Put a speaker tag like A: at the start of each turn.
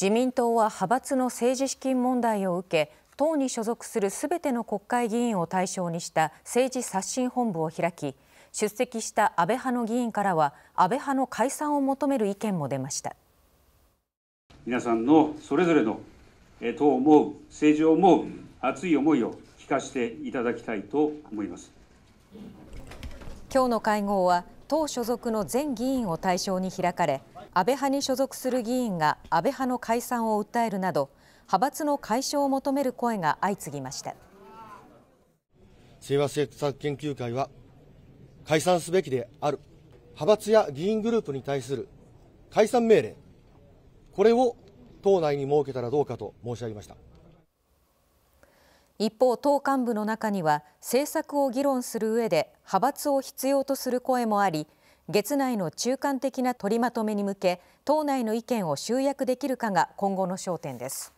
A: 自民党は派閥の政治資金問題を受け党に所属するすべての国会議員を対象にした政治刷新本部を開き出席した安倍派の議員からは安倍派の解散を求める意見も出ました
B: 皆さんのそれぞれの党を思う政治を思う熱い思いを聞かせていただきたいと思います
A: 今日の会合は党所属の全議員を対象に開かれ安倍派に所属する議員が安倍派の解散を訴えるなど派閥の解消を求める声が相次ぎました
C: 清和政策研究会は解散すべきである派閥や議員グループに対する解散命令これを党内に設けたらどうかと申し上げました
A: 一方、党幹部の中には政策を議論する上で派閥を必要とする声もあり月内の中間的な取りまとめに向け党内の意見を集約できるかが今後の焦点です。